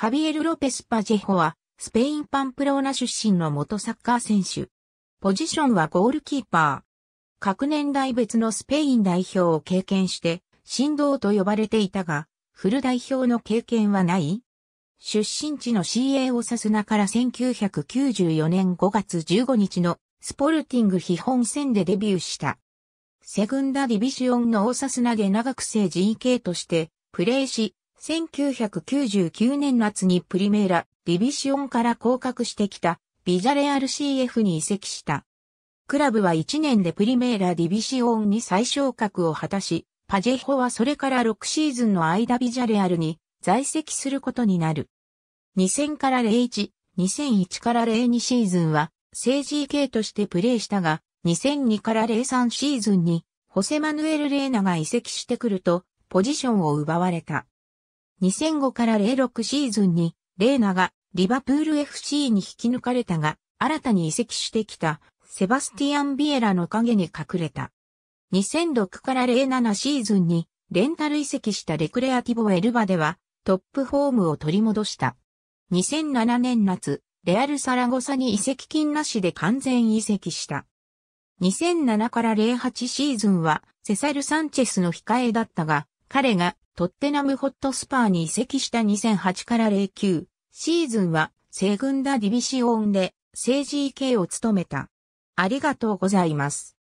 ハビエル・ロペス・パジェホは、スペイン・パンプローナ出身の元サッカー選手。ポジションはゴールキーパー。各年代別のスペイン代表を経験して、神道と呼ばれていたが、フル代表の経験はない出身地の CA オサスナから1994年5月15日のスポルティング基本戦でデビューした。セグンダディビシオンのオサスナで長く成 GK としてプレーし、1999年夏にプリメーラ、ディビシオンから降格してきた、ビジャレアル CF に移籍した。クラブは1年でプリメーラディビシオンに再昇格を果たし、パジェホはそれから6シーズンの間ビジャレアルに在籍することになる。2000から01、2001から02シーズンは、政治系としてプレーしたが、2002から03シーズンに、ホセマヌエル・レーナが移籍してくると、ポジションを奪われた。2005から06シーズンに、レーナがリバプール FC に引き抜かれたが、新たに移籍してきたセバスティアン・ビエラの影に隠れた。2006から07シーズンにレンタル移籍したレクレアティボ・エルバではトップホームを取り戻した。2007年夏、レアル・サラゴサに移籍金なしで完全移籍した。2007から08シーズンはセサル・サンチェスの控えだったが、彼がトッテナムホットスパーに移籍した2008から09シーズンはセグンダディビシオンで政治 k を務めた。ありがとうございます。